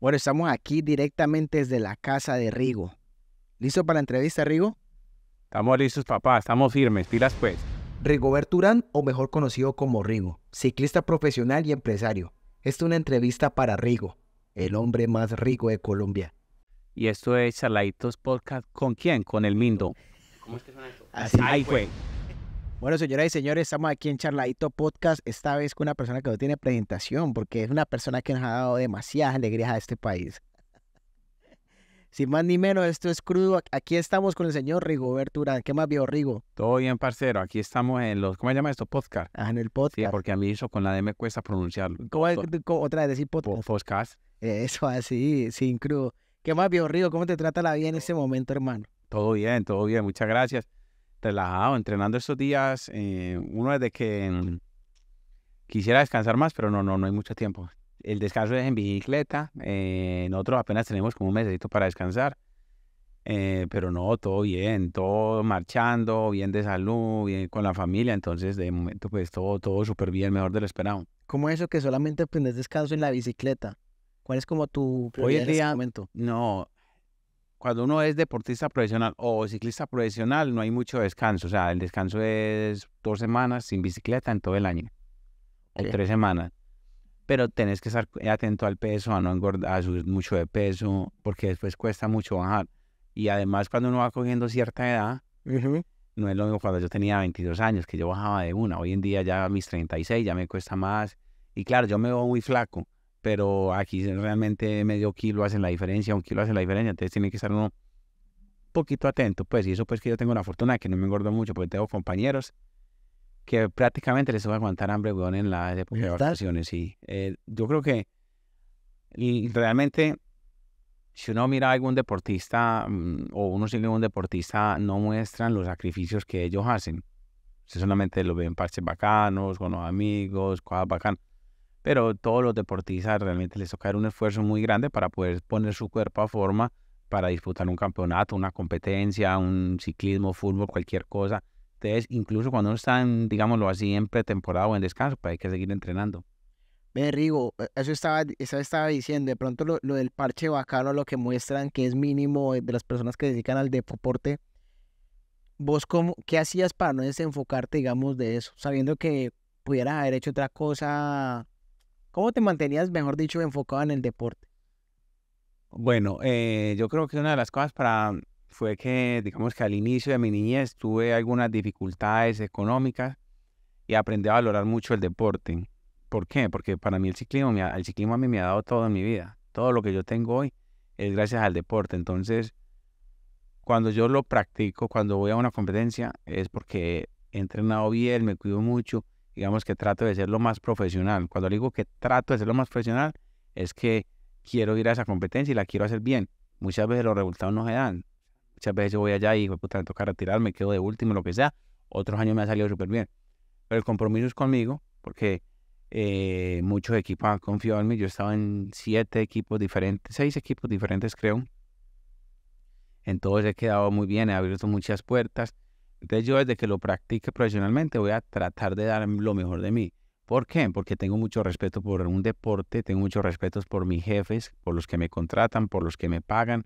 Bueno, estamos aquí directamente desde la casa de Rigo. ¿Listo para la entrevista, Rigo? Estamos listos, papá. Estamos firmes. Pilas, pues. rigo Berturán, o mejor conocido como Rigo, ciclista profesional y empresario. Esta es una entrevista para Rigo, el hombre más rico de Colombia. Y esto es Charlaitos Podcast. ¿Con quién? Con el Mindo. ¿Cómo es que Así Ay, fue. Bueno, señoras y señores, estamos aquí en Charladito Podcast, esta vez con una persona que no tiene presentación, porque es una persona que nos ha dado demasiadas alegrías a este país. Sin más ni menos, esto es crudo. Aquí estamos con el señor Rigo Urán. ¿Qué más vio, Rigo? Todo bien, parcero. Aquí estamos en los, ¿cómo se llama esto? Podcast. Ah, en el podcast. porque a mí eso con la D me cuesta pronunciarlo. ¿Cómo es, otra vez decir podcast? Podcast. Eso, así, sin crudo. ¿Qué más vio, Rigo? ¿Cómo te trata la vida en este momento, hermano? Todo bien, todo bien. Muchas gracias relajado, entrenando estos días. Eh, uno de que mm, quisiera descansar más, pero no, no, no hay mucho tiempo. El descanso es en bicicleta. Eh, nosotros apenas tenemos como un mesecito para descansar. Eh, pero no, todo bien, todo marchando, bien de salud, bien con la familia. Entonces, de momento, pues todo, todo súper bien, mejor de lo esperado. ¿Cómo eso que solamente aprendes descanso en la bicicleta? ¿Cuál es como tu Hoy en momento? No, cuando uno es deportista profesional o ciclista profesional, no hay mucho descanso. O sea, el descanso es dos semanas sin bicicleta en todo el año. O tres semanas. Pero tenés que estar atento al peso, a no engordar, a subir mucho de peso, porque después cuesta mucho bajar. Y además, cuando uno va cogiendo cierta edad, no es lo mismo cuando yo tenía 22 años, que yo bajaba de una. Hoy en día, ya a mis 36, ya me cuesta más. Y claro, yo me veo muy flaco pero aquí realmente medio kilo hace la diferencia, un kilo hace la diferencia, entonces tiene que estar uno un poquito atento, pues, y eso pues que yo tengo la fortuna de que no me engordo mucho, porque tengo compañeros que prácticamente les voy a aguantar hambre, weón, en las deportaciones. de eh, yo creo que y realmente, si uno mira a algún deportista mm, o uno sigue a un deportista, no muestran los sacrificios que ellos hacen. solamente lo ven parches bacanos, con los amigos, cosas bacanas pero todos los deportistas realmente les toca un esfuerzo muy grande para poder poner su cuerpo a forma para disputar un campeonato, una competencia, un ciclismo, fútbol, cualquier cosa. Entonces, incluso cuando uno está, digámoslo así, en pretemporada o en descanso, pues hay que seguir entrenando. Ve, Rigo, e, eso estaba, eso estaba diciendo, de pronto lo, lo, del parche bacano, lo que muestran que es mínimo eh, de las personas que dedican al deporte, ¿vos cómo, qué hacías para no desenfocarte, digamos, de eso? Sabiendo que pudieras haber hecho otra cosa ¿Cómo te mantenías, mejor dicho, enfocado en el deporte? Bueno, eh, yo creo que una de las cosas para fue que, digamos que al inicio de mi niñez tuve algunas dificultades económicas y aprendí a valorar mucho el deporte. ¿Por qué? Porque para mí el ciclismo, el ciclismo a mí me ha dado todo en mi vida. Todo lo que yo tengo hoy es gracias al deporte. Entonces, cuando yo lo practico, cuando voy a una competencia, es porque he entrenado bien, me cuido mucho digamos que trato de ser lo más profesional. Cuando digo que trato de ser lo más profesional, es que quiero ir a esa competencia y la quiero hacer bien. Muchas veces los resultados no se dan. Muchas veces yo voy allá y, puta, me toca retirarme, quedo de último, lo que sea. Otros años me ha salido súper bien. Pero el compromiso es conmigo, porque eh, muchos equipos han confiado en mí. Yo he estado en siete equipos diferentes, seis equipos diferentes, creo. en todos he quedado muy bien, he abierto muchas puertas. Entonces yo desde que lo practique profesionalmente voy a tratar de dar lo mejor de mí. ¿Por qué? Porque tengo mucho respeto por un deporte, tengo mucho respeto por mis jefes, por los que me contratan, por los que me pagan.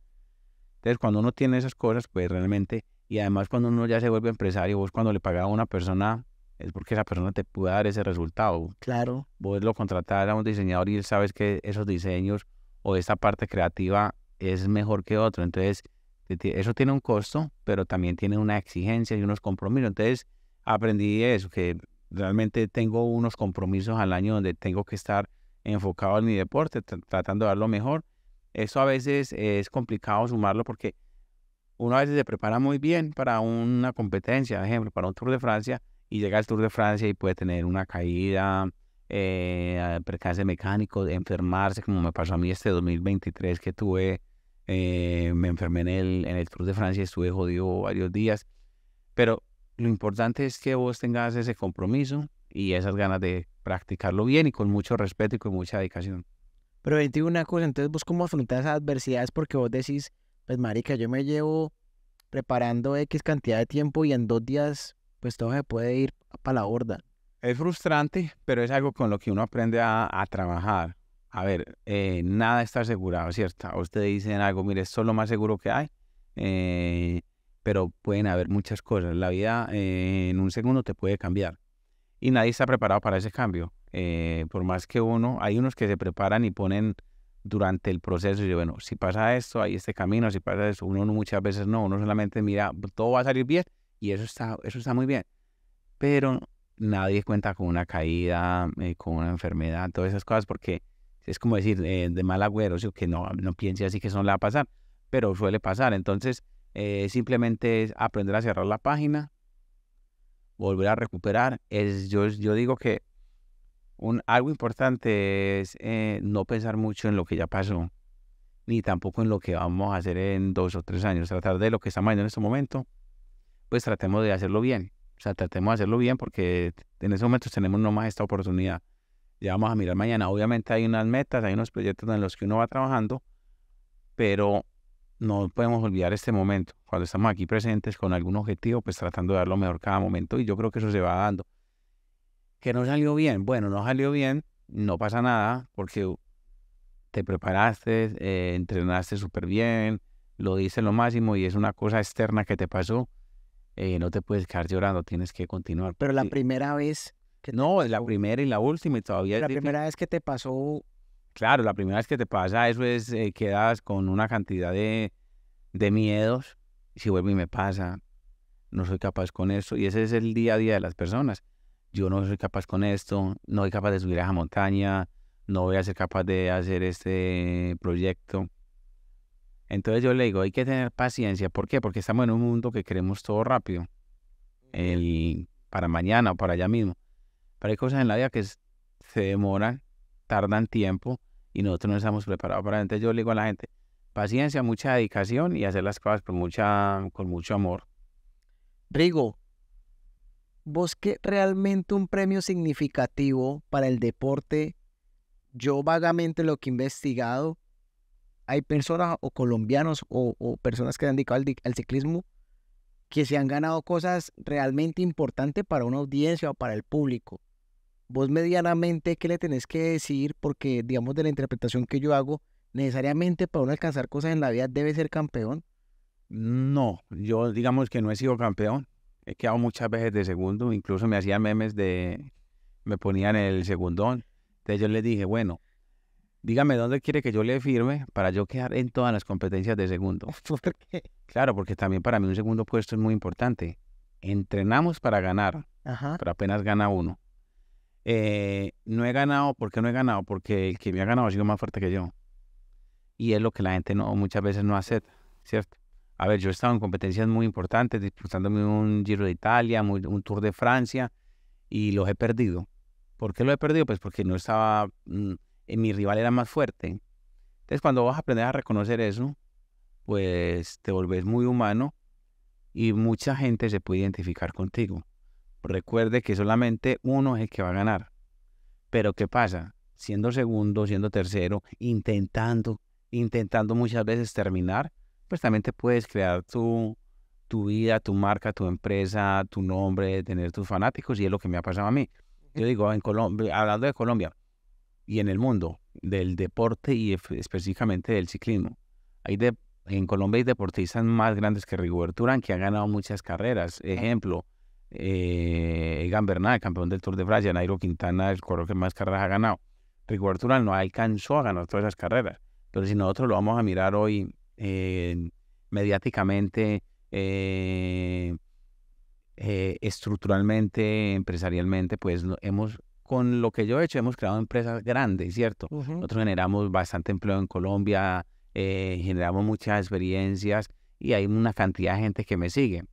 Entonces cuando uno tiene esas cosas, pues realmente, y además cuando uno ya se vuelve empresario, vos cuando le pagas a una persona, es porque esa persona te puede dar ese resultado. Claro. Vos lo contratar a un diseñador y él sabes que esos diseños o esa parte creativa es mejor que otro. Entonces eso tiene un costo, pero también tiene una exigencia y unos compromisos. Entonces, aprendí eso, que realmente tengo unos compromisos al año donde tengo que estar enfocado en mi deporte, tratando de dar lo mejor. Eso a veces es complicado sumarlo porque uno a veces se prepara muy bien para una competencia, por ejemplo, para un Tour de Francia, y llega al Tour de Francia y puede tener una caída, eh, percance mecánico, enfermarse, como me pasó a mí este 2023 que tuve eh, me enfermé en el, en el Tour de Francia, estuve jodido varios días, pero lo importante es que vos tengas ese compromiso y esas ganas de practicarlo bien y con mucho respeto y con mucha dedicación. Pero te una cosa, entonces vos cómo afrontas esas adversidades porque vos decís, pues marica, yo me llevo preparando X cantidad de tiempo y en dos días pues todo se puede ir para la horda. Es frustrante, pero es algo con lo que uno aprende a, a trabajar a ver, eh, nada está asegurado, ¿cierto? Ustedes usted dicen algo, mire, esto es lo más seguro que hay, eh, pero pueden haber muchas cosas. La vida eh, en un segundo te puede cambiar y nadie está preparado para ese cambio. por más que uno, hay unos que se preparan y ponen durante el proceso, y bueno, si pasa esto, hay este camino, si pasa eso, uno muchas veces no, uno solamente mira, todo va a salir bien y eso está, eso está muy bien. Pero nadie cuenta con una caída, con una enfermedad, todas esas cosas, porque es como decir, eh, de mal agüero, que no, no piense así que son la le a pasar, pero suele pasar. Entonces, eh, simplemente es aprender a cerrar la página, volver a recuperar. Es, yo, digo que un, algo importante es eh, no pensar mucho en lo que ya pasó, ni tampoco en lo que vamos a hacer en dos o tres años. Tratar de lo que estamos haciendo en este momento, pues tratemos de hacerlo bien. O sea, tratemos de hacerlo bien porque en estos momentos tenemos nomás esta oportunidad ya vamos a mirar mañana. Obviamente hay unas metas, hay unos proyectos en los que uno va trabajando, pero no podemos olvidar este momento. Cuando estamos aquí presentes con algún objetivo, pues tratando de dar lo mejor cada momento y yo creo que eso se va dando. ¿Que no salió bien? Bueno, no salió bien, no pasa nada porque te preparaste, eh, entrenaste súper bien, lo dice lo máximo y es una cosa externa que te pasó. Eh, no te puedes quedar llorando, tienes que continuar. Pero la primera vez no, es la primera y la última y todavía... La primera vez que te pasó... Claro, la primera vez que te pasa eso es eh, quedas con una cantidad de, miedos. si vuelvo y me pasa, no soy capaz con eso, Y ese es el día a día de las personas. Yo no soy capaz con esto, no soy capaz de subir a esa montaña, no voy a ser capaz de hacer este proyecto. Entonces yo le digo, hay que tener paciencia. ¿Por qué? Porque estamos en un mundo que queremos todo rápido. El, para mañana o para allá mismo. Pero hay cosas en la vida que se demoran, tardan tiempo y nosotros no estamos preparados para Entonces yo le digo a la gente, paciencia, mucha dedicación y hacer las cosas con, mucha, con mucho amor. Rigo, vos que realmente un premio significativo para el deporte, yo vagamente lo que he investigado, hay personas o colombianos o, personas que se han dedicado al, ciclismo que se han ganado cosas realmente importantes para una audiencia o para el público vos medianamente, ¿qué le tenés que decir? Porque, digamos, de la interpretación que yo hago, necesariamente para uno alcanzar cosas en la vida debe ser campeón. No, yo digamos que no he sido campeón. He quedado muchas veces de segundo, incluso me hacían memes de, me ponían el segundón. Entonces yo le dije, bueno, dígame dónde quiere que yo le firme para yo quedar en todas las competencias de segundo. ¿Por qué? Claro, porque también para mí un segundo puesto es muy importante. Entrenamos para ganar, pero apenas gana uno. Eh, no he ganado, ¿por qué no he ganado? Porque el que me ha ganado ha sido más fuerte que yo. Y es lo que la gente no, muchas veces no acepta, ¿cierto? A ver, yo he estado en competencias muy importantes, disputándome un Giro de Italia, un Tour de Francia, y los he perdido. ¿Por qué los he perdido? Pues porque no estaba, mm, mi rival era más fuerte. Entonces, cuando vas a aprender a reconocer eso, pues te volvés muy humano y mucha gente se puede identificar contigo. Recuerde que solamente uno es el que va a ganar. Pero ¿qué pasa? Siendo segundo, siendo tercero, intentando, intentando muchas veces terminar, pues también te puedes crear tu, tu vida, tu marca, tu empresa, tu nombre, tener tus fanáticos, y es lo que me ha pasado a mí. Yo digo, en Colombia, hablando de Colombia y en el mundo del deporte y específicamente del ciclismo, hay en Colombia hay deportistas más grandes que Rigoberto Urán que han ganado muchas carreras. Ejemplo, eh, Egan Bernal, campeón del Tour de Francia, Nairo Quintana, el corredor que más carreras ha ganado. Ricardo Urán no alcanzó a ganar todas esas carreras, pero si nosotros lo vamos a mirar hoy eh, mediáticamente, eh, eh, estructuralmente, empresarialmente, pues hemos con lo que yo he hecho hemos creado empresas grandes, ¿cierto? Nosotros generamos bastante empleo en Colombia, generamos muchas experiencias y hay una cantidad de gente que me sigue.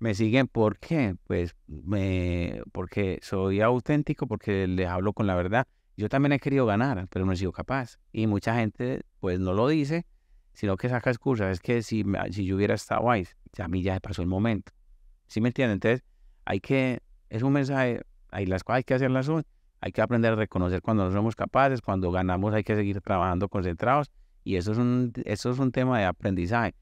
Me siguen, ¿por qué? Pues me, porque soy auténtico, porque les hablo con la verdad. Yo también he querido ganar, pero no he sido capaz. Y mucha gente, pues no lo dice, sino que saca excusas. Es que si, si yo hubiera estado ahí, a mí ya se pasó el momento. ¿Sí me entienden? Entonces, hay que, es un mensaje, hay las cosas hay que hacerlas hoy. Hay que aprender a reconocer cuando no somos capaces, cuando ganamos hay que seguir trabajando concentrados. Y eso es eso es un tema de aprendizaje.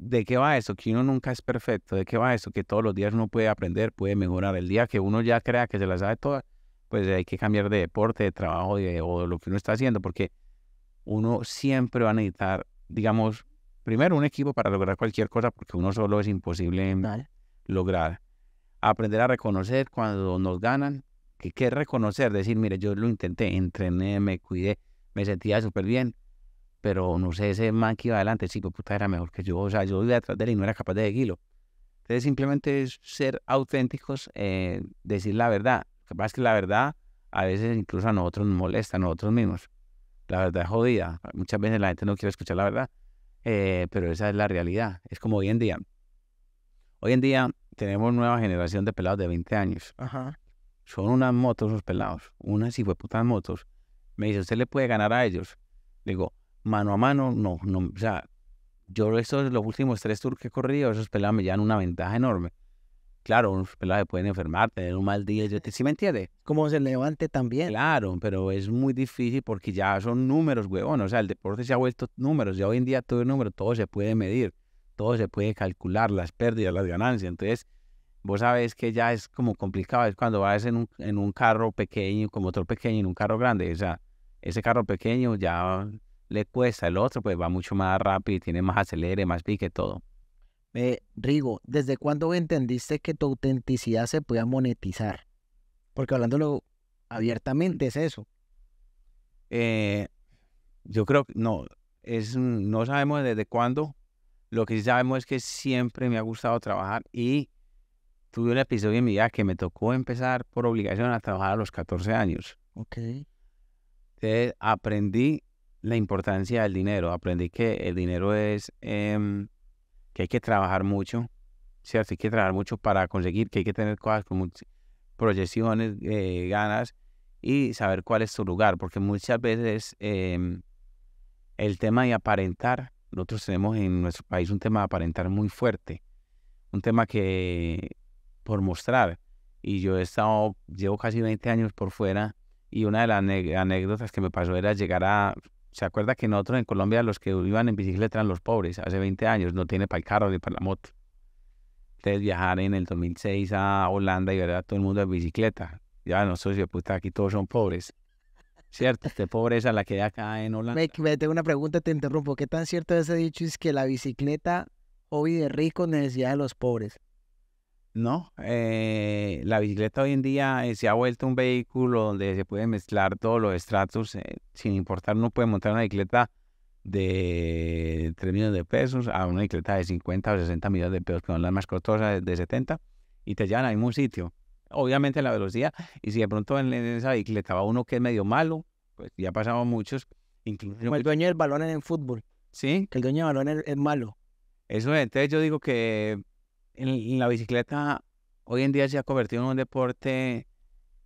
¿De qué va eso? Que uno nunca es perfecto. ¿De qué va eso? Que todos los días uno puede aprender, puede mejorar. El día que uno ya crea que se la sabe toda, pues hay que cambiar de deporte, de trabajo o de lo que uno está haciendo, porque uno siempre va a necesitar, digamos, primero un equipo para lograr cualquier cosa, porque uno solo es imposible lograr. Aprender a reconocer cuando nos ganan, que qué reconocer, decir, mire, yo lo intenté, entrené, me cuidé, me sentía súper bien, pero no sé, ese man que iba adelante, sí chico, puta, era mejor que yo, o sea, yo iba detrás de él y no era capaz de seguirlo. Entonces, simplemente es ser auténticos, eh, decir la verdad. Lo que pasa es que la verdad a veces incluso a nosotros nos molesta, a nosotros mismos. La verdad es jodida. Muchas veces la gente no quiere escuchar la verdad, eh, pero esa es la realidad. Es como hoy en día. Hoy en día tenemos nueva generación de pelados de 20 años. Ajá. Son unas motos los pelados, unas hijueputas motos. Me dice, ¿usted le puede ganar a ellos? Digo, mano a mano, no, no, o sea, yo estos, los últimos tres tours que he corrido, esos pelados me llevan una ventaja enorme. Claro, unos pelados se pueden enfermarte tener un mal día, si me entiende Como se levante también. Claro, pero es muy difícil porque ya son números, huevón, o sea, el deporte se ha vuelto números, ya hoy en día todo es número, todo se puede medir, todo se puede calcular, las pérdidas, las ganancias, entonces vos sabes que ya es como complicado, es cuando vas en un, en un carro pequeño, con motor pequeño, en un carro grande, o sea, ese carro pequeño ya le cuesta, el otro pues va mucho más rápido tiene más acelere, más pique, todo. me Rigo, ¿desde cuándo entendiste que tu autenticidad se podía monetizar? Porque hablándolo abiertamente es eso. Eh, yo creo que no, es, no sabemos desde cuándo. Lo que sí sabemos es que siempre me ha gustado trabajar y tuve un episodio en mi vida que me tocó empezar por obligación a trabajar a los 14 años. Ok. aprendí la importancia del dinero. Aprendí que el dinero es em, que hay que trabajar mucho, ¿cierto? Hay que trabajar mucho para conseguir, que hay que tener cosas como proyecciones, eh, ganas y saber cuál es tu lugar, porque muchas veces em, el tema de aparentar, nosotros tenemos en nuestro país un tema de aparentar muy fuerte, un tema que por mostrar, y yo he estado, llevo casi 20 años por fuera, y una de las anécdotas que me pasó era llegar a ¿Se acuerda que nosotros en Colombia los que iban en bicicleta eran los pobres? Hace 20 años no tiene para el carro ni para la moto. Ustedes viajar en el 2006 a Holanda y verdad, todo el mundo en bicicleta. Ya nosotros, de puta, aquí todos son pobres. ¿Cierto? esta pobreza la que hay acá en Holanda. Me, tengo una pregunta, te interrumpo. ¿Qué tan cierto es ese dicho? Es que la bicicleta, hoy de ricos, necesidad de los pobres. ¿no? Eh, la bicicleta hoy en día eh, se ha vuelto un vehículo donde se puede mezclar todos los estratos, eh, sin importar, uno puede montar una bicicleta de 3 millones de pesos a una bicicleta de 50 o 60 millones de pesos, que son las más costosas de 70, y te llevan a ningún sitio. Obviamente la velocidad, y si de pronto en, esa bicicleta va uno que es medio malo, pues ya pasaban muchos. Incluso el dueño del balón en el fútbol. Sí. Que el dueño del balón es, es malo. Eso es, entonces yo digo que la bicicleta hoy en día se ha convertido en un deporte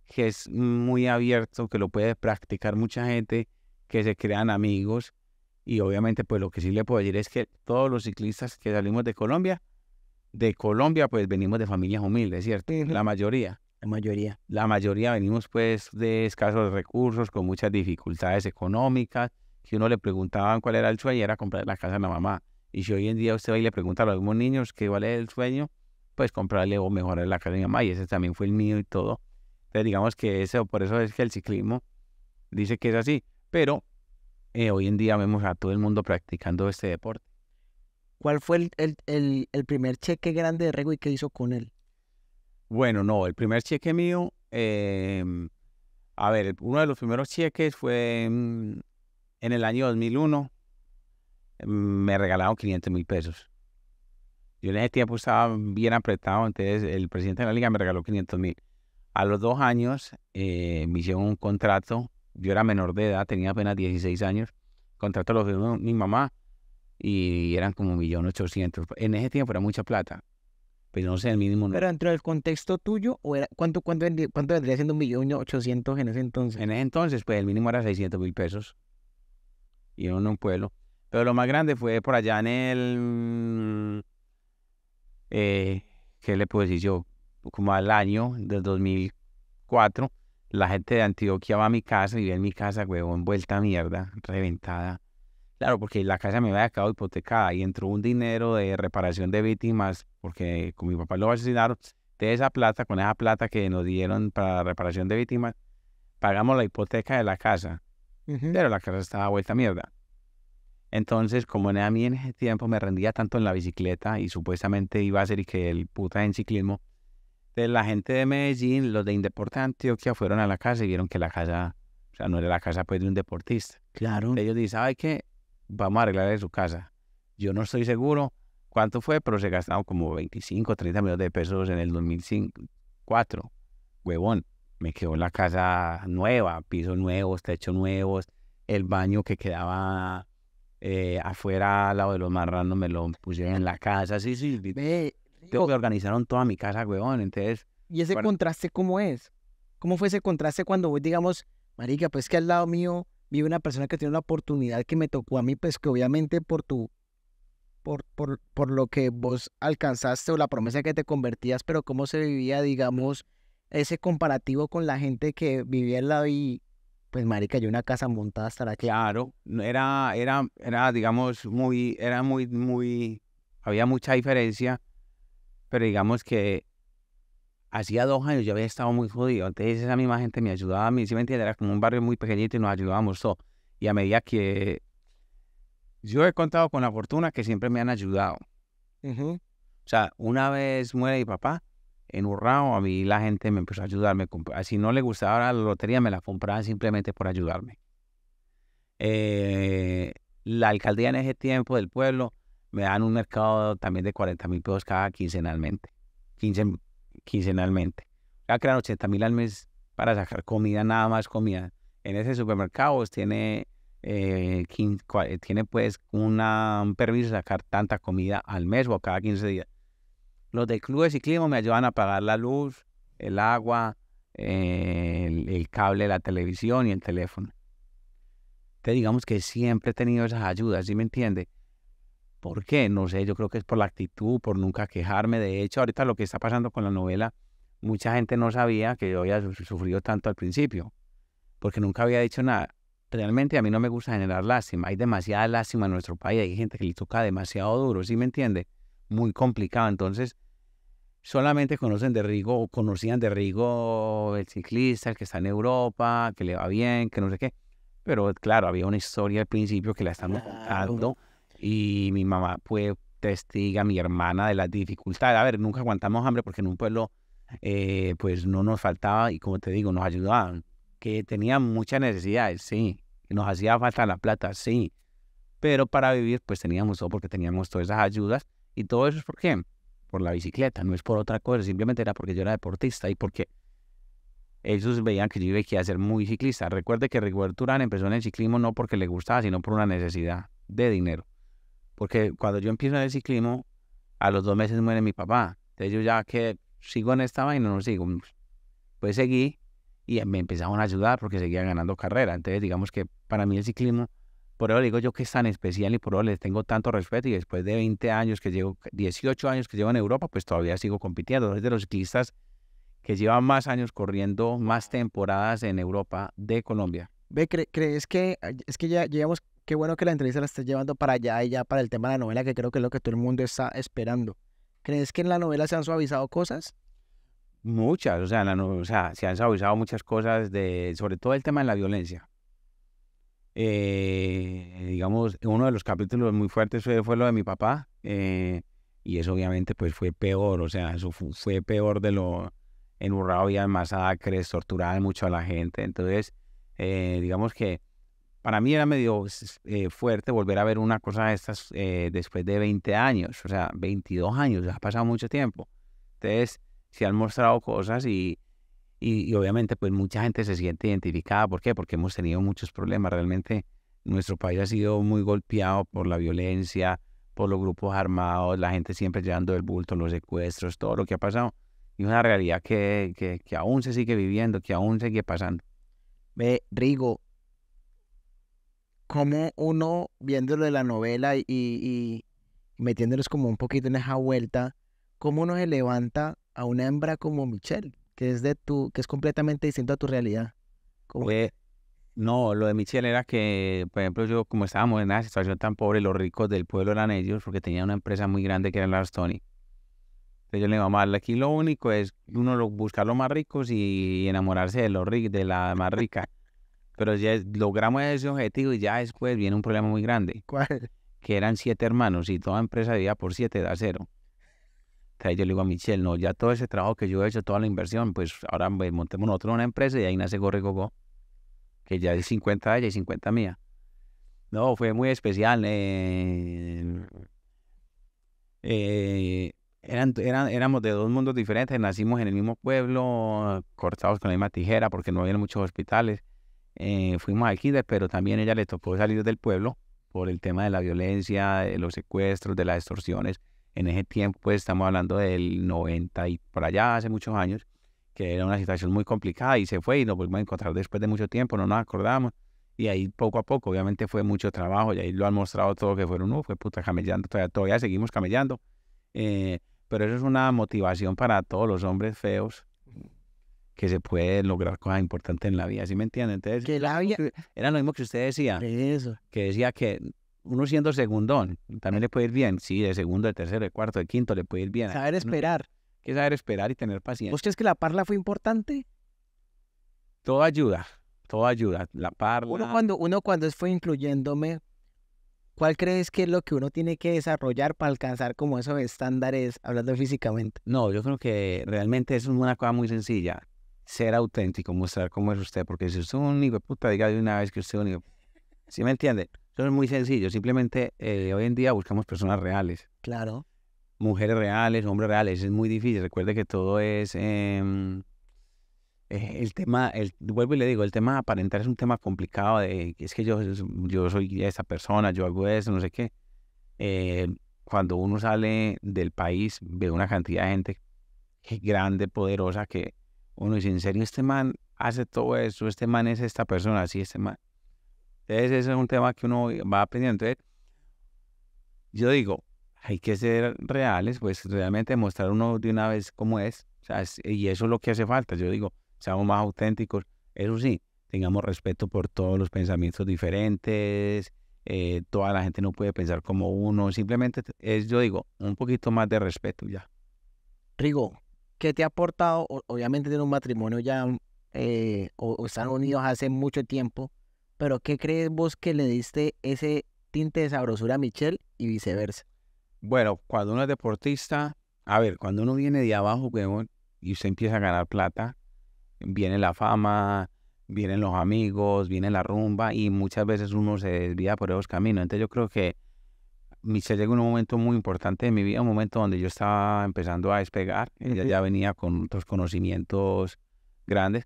que es muy abierto, que lo puede practicar mucha gente, que se crean amigos. Y obviamente, pues lo que sí le puedo decir es que todos los ciclistas que salimos de Colombia, de Colombia, pues venimos de familias humildes, ¿cierto? La mayoría. La mayoría. La mayoría venimos pues de escasos recursos, con muchas dificultades económicas, que uno le preguntaban cuál era el sueño era comprar la casa de la mamá. Y si hoy en día usted va y le pregunta a mismos niños qué vale el sueño, pues comprarle o mejorar la academia más. Y ese también fue el mío y todo. Entonces, digamos que eso, por eso es que el ciclismo dice que es así. Pero eh, hoy en día vemos a todo el mundo practicando este deporte. ¿Cuál fue el, primer cheque grande de Rego y qué hizo con él? Bueno, no, el primer cheque mío, em, a ver, uno de los primeros cheques fue en el año 2001 me regalaron 500 mil pesos. Yo en ese tiempo estaba bien apretado, entonces el presidente de la liga me regaló 500 mil. A los dos años eh, me hicieron un contrato, yo era menor de edad, tenía apenas 16 años, contrato lo firmó mi mamá y eran como 1.800.000. En ese tiempo era mucha plata, pero pues no sé, el mínimo. ¿Pero dentro del contexto tuyo, ¿cuánto, cuánto, cuánto vendría siendo 1.800.000 en ese entonces? En ese entonces, pues el mínimo era 600 mil pesos y en un pueblo. Pero lo más grande fue por allá en el... Eh, ¿Qué le puedo decir yo? Como al año del 2004, la gente de Antioquia va a mi casa y ve en mi casa, huevón, vuelta mierda, reventada. Claro, porque la casa me había quedado hipotecada y entró un dinero de reparación de víctimas, porque con mi papá lo asesinaron. De esa plata, con esa plata que nos dieron para reparación de víctimas, pagamos la hipoteca de la casa. Pero la casa estaba vuelta mierda. Entonces, como a mí en ese tiempo me rendía tanto en la bicicleta y supuestamente iba a ser que el puta en ciclismo, de pues, la gente de Medellín, los de Indeporte Antioquia fueron a la casa y vieron que la casa, o sea, no era la casa pues de un deportista. Claro. Ellos dicen, ay qué? Vamos a arreglar su casa. Yo no estoy seguro cuánto fue, pero se gastaron como 25, 30 millones de pesos en el 2004. Huevón, me quedó la casa nueva, pisos nuevos, techos nuevos, el baño que quedaba eh, afuera al lado de los marranos me lo pusieron en la casa, sí, sí, tengo que organizaron toda mi casa, weón, entonces... ¿Y ese contraste cómo es? ¿Cómo fue ese contraste cuando vos, digamos, marica, pues que al lado mío vive una persona que tiene una oportunidad que me tocó a mí, pues que obviamente por tu... Por, por, por lo que vos alcanzaste o la promesa que te convertías, pero cómo se vivía, digamos, ese comparativo con la gente que vivía al lado y, pues marica, yo una casa montada hasta la que Claro, era, era, era, digamos, muy, era muy, muy, había mucha diferencia, pero digamos que hacía dos años yo había estado muy jodido, entonces esa misma gente me ayudaba a mí, si me entiendes, era como un barrio muy pequeñito y nos ayudábamos todo Y a medida que yo he contado con la fortuna que siempre me han ayudado. O sea, una vez muere mi papá, en Urrao, a mí la gente me empezó a ayudarme. Ah, si no le gustaba la lotería, me la compraban simplemente por ayudarme. Eh, la alcaldía en ese tiempo del pueblo me dan un mercado también de 40 mil pesos cada quincenalmente. 15, quincenalmente. Ya crean 80 mil al mes para sacar comida, nada más comida. En ese supermercado pues, tiene, eh, eh, tiene pues una, un permiso de sacar tanta comida al mes o cada 15 días. Los de clubes y clima me ayudan a pagar la luz, el agua, el, cable, la televisión y el teléfono. Te digamos que siempre he tenido esas ayudas, ¿sí me entiende? ¿Por qué? No sé, yo creo que es por la actitud, por nunca quejarme. De hecho, ahorita lo que está pasando con la novela, mucha gente no sabía que yo había sufrido tanto al principio, porque nunca había dicho nada. Realmente a mí no me gusta generar lástima. Hay demasiada lástima en nuestro país. Hay gente que le toca demasiado duro, ¿sí me entiende? Muy complicado. Entonces, solamente conocen de Rigo o conocían de Rigo el ciclista, el que está en Europa, que le va bien, que no sé qué. Pero claro, había una historia al principio que la estamos contando y mi mamá fue testiga, mi hermana, de las dificultades. A ver, nunca aguantamos hambre porque en un pueblo eh, pues no nos faltaba y como te digo, nos ayudaban. Que tenían muchas necesidades, sí. Nos hacía falta la plata, sí. Pero para vivir pues teníamos todo porque teníamos todas esas ayudas y todo eso es porque la bicicleta, no es por otra cosa, simplemente era porque yo era deportista y porque ellos veían que yo iba a ser muy ciclista. Recuerde que Ricardo Urán empezó en el ciclismo no porque le gustaba, sino por una necesidad de dinero. Porque cuando yo empiezo en el ciclismo, a los dos meses muere mi papá. Entonces yo ya que sigo en esta vaina, no sigo. Pues seguí y me empezaron a ayudar porque seguía ganando carrera. Entonces digamos que para mí el ciclismo por eso digo yo que es tan especial y por eso les tengo tanto respeto. Y después de 20 años que llevo, 18 años que llevo en Europa, pues todavía sigo compitiendo. Soy de los ciclistas que llevan más años corriendo, más temporadas en Europa de Colombia. Ve, ¿crees que es que ya llevamos, qué bueno que la entrevista la estés llevando para allá y ya para el tema de la novela, que creo que es lo que todo el mundo está esperando? ¿Crees que en la novela se han suavizado cosas? Muchas, o sea, o sea se han suavizado muchas cosas, de, sobre todo el tema de la violencia. Eh, digamos, uno de los capítulos muy fuertes fue, fue lo de mi papá, eh, y eso obviamente pues fue peor, o sea, eso fue, peor de lo en y además masacres, torturaban mucho a la gente, entonces, eh, digamos que para mí era medio fuerte volver a ver una cosa de estas después de 20 años, o sea, 22 años, ha pasado mucho tiempo, entonces se han mostrado cosas y y, obviamente, pues mucha gente se siente identificada. ¿Por qué? Porque hemos tenido muchos problemas. Realmente nuestro país ha sido muy golpeado por la violencia, por los grupos armados, la gente siempre llevando el bulto, los secuestros, todo lo que ha pasado. Y es una realidad que, aún se sigue viviendo, que aún sigue pasando. Ve, Rigo, como uno viéndolo de la novela y, y, metiéndolos como un poquito en esa vuelta, ¿cómo uno se levanta a una hembra como Michelle? que es, de tu, que es completamente distinto a tu realidad. no, lo de Michelle era que, por ejemplo, yo como estábamos en una situación tan pobre, los ricos del pueblo eran ellos porque tenían una empresa muy grande que era la Tony. Entonces yo le digo, mal aquí lo único es uno buscar los más ricos y enamorarse de los ricos, de la más rica. Pero ya logramos ese objetivo y ya después viene un problema muy grande. ¿Cuál? Que eran siete hermanos y toda empresa vivía por siete, da cero. Entonces yo le digo a Michelle, no, ya todo ese trabajo que yo he hecho, toda la inversión, pues ahora montemos nosotros una empresa y ahí nace Gorre que ya es 50 de ella y 50 mía. No, fue muy especial. Eh, eh, eran, éramos de dos mundos diferentes, nacimos en el mismo pueblo, cortados con la misma tijera porque no había muchos hospitales. Eh, fuimos al kinder, pero también ella le tocó salir del pueblo por el tema de la violencia, de los secuestros, de las extorsiones. En ese tiempo, pues, estamos hablando del 90 y por allá, hace muchos años, que era una situación muy complicada y se fue y nos volvimos a encontrar después de mucho tiempo, no nos acordamos. Y ahí poco a poco, obviamente fue mucho trabajo y ahí lo han mostrado todo que fueron, no, fue puta camellando, todavía, todavía seguimos camellando. Eh, pero eso es una motivación para todos los hombres feos que se puede lograr cosas importantes en la vida, ¿sí me entienden? Entonces, que la vida... era lo mismo que usted decía. Que decía que uno siendo segundón, también le puede ir bien. Sí, de segundo, de tercero, de cuarto, de quinto, le puede ir bien. Saber esperar. que saber esperar y tener paciencia. ¿Vos crees que la parla fue importante? Todo ayuda, todo ayuda. La parla. Uno cuando, uno cuando fue incluyéndome, ¿cuál crees que es lo que uno tiene que desarrollar para alcanzar como esos estándares, hablando físicamente? No, yo creo que realmente es una cosa muy sencilla. Ser auténtico, mostrar cómo es usted, porque si usted es un hijo de puta, diga de una vez que usted es un hijo. ¿Sí me entiende? Eso es muy sencillo. Simplemente eh, hoy en día buscamos personas reales. Claro. Mujeres reales, hombres reales. Es muy difícil. Recuerde que todo es... Em, eh, el tema, el, vuelvo y le digo, el tema aparentar es un tema complicado. De, es que yo, yo soy esa persona, yo hago eso, no sé qué. Eh, cuando uno sale del país, ve una cantidad de gente grande, poderosa, que uno dice, en serio, este man hace todo eso, este man es esta persona, así, este man. Entonces, ese es un tema que uno va aprendiendo. Entonces, yo digo, hay que ser reales, pues realmente mostrar uno de una vez cómo es. y eso es lo que hace falta. Yo digo, seamos más auténticos. Eso sí, tengamos respeto por todos los pensamientos diferentes. Eh, toda la gente no puede pensar como uno. Simplemente es, yo digo, un poquito más de respeto ya. Rigo, ¿qué te ha aportado? Obviamente tiene un matrimonio ya, eh, o, o, están unidos hace mucho tiempo. Pero ¿qué crees vos que le diste ese tinte de sabrosura a Michelle y viceversa? Bueno, cuando uno es deportista, a ver, cuando uno viene de abajo y se empieza a ganar plata, viene la fama, vienen los amigos, viene la rumba y muchas veces uno se desvía por esos caminos. Entonces yo creo que Michelle llegó en un momento muy importante de mi vida, un momento donde yo estaba empezando a despegar. Ella ya venía con otros conocimientos grandes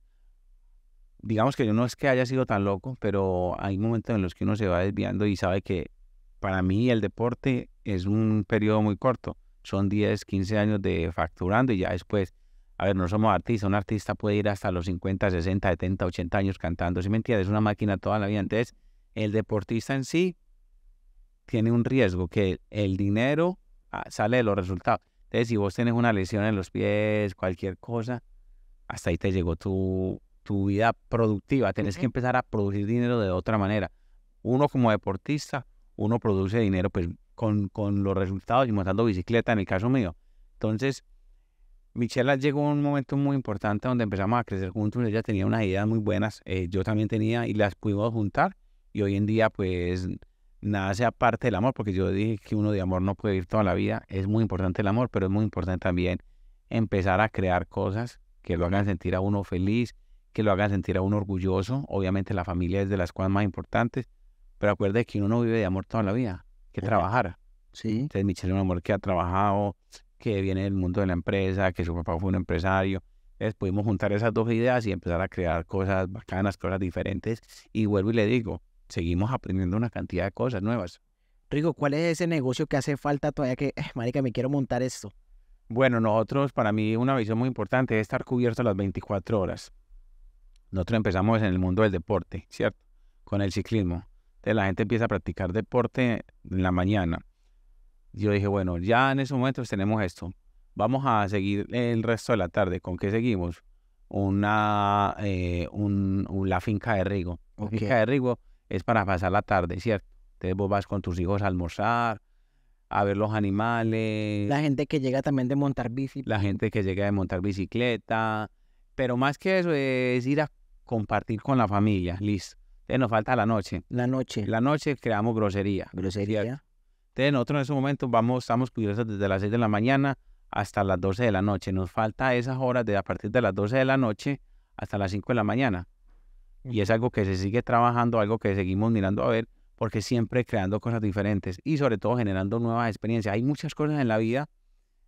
digamos que yo no es que haya sido tan loco, pero hay momentos en los que uno se va desviando y sabe que para mí el deporte es un periodo muy corto. Son 10, 15 años de facturando y ya después, a ver, no somos artistas. Un artista puede ir hasta los 50, 60, 70, 80 años cantando. Si me entiendes, es una máquina toda la vida. Entonces, el deportista en sí tiene un riesgo que el dinero ah, sale de los resultados. Entonces, si vos tenés una lesión en los pies, cualquier cosa, hasta ahí te llegó tu, tu vida productiva. Tienes que empezar a producir dinero de otra manera. Uno como deportista, uno produce dinero pues, con, los resultados y montando bicicleta, en el caso mío. Entonces, Michela llegó a un momento muy importante donde empezamos a crecer juntos. Ella tenía unas ideas muy buenas, eh, yo también tenía y las pudimos juntar. Y hoy en día, pues nada sea parte del amor, porque yo dije que uno de amor no puede vivir toda la vida. Es muy importante el amor, pero es muy importante también empezar a crear cosas que lo hagan sentir a uno feliz, que lo hagan sentir a uno orgulloso. Obviamente la familia es de las cosas más importantes, pero acuerde que uno no vive de amor toda la vida, que trabajara... Sí. Entonces Michelle es un amor que ha trabajado, que viene del mundo de la empresa, que su papá fue un empresario. Entonces pudimos juntar esas dos ideas y empezar a crear cosas bacanas, cosas diferentes. Y vuelvo y le digo, seguimos aprendiendo una cantidad de cosas nuevas. Rigo, ¿cuál es ese negocio que hace falta todavía que, eh, marica, me quiero montar esto? Bueno, nosotros, para mí, una visión muy importante es estar cubierto las 24 horas nosotros empezamos en el mundo del deporte, ¿cierto? Con el ciclismo. Entonces la gente empieza a practicar deporte en la mañana. Yo dije, bueno, ya en esos momentos tenemos esto. Vamos a seguir el resto de la tarde. ¿Con qué seguimos? Una, eh, un, la finca de Rigo. La finca de Rigo es para pasar la tarde, ¿cierto? Entonces vos vas con tus hijos a almorzar, a ver los animales. La gente que llega también de montar bici. La gente que llega de montar bicicleta. Pero más que eso es ir a compartir con la familia, listo. Entonces nos falta la noche. La noche. La noche creamos grosería. Grosería. Entonces nosotros en ese momento vamos, estamos curiosos desde las 6 de la mañana hasta las 12 de la noche. Nos falta esas horas de a partir de las 12 de la noche hasta las 5 de la mañana. Y es algo que se sigue trabajando, algo que seguimos mirando a ver, porque siempre creando cosas diferentes y sobre todo generando nuevas experiencias. Hay muchas cosas en la vida,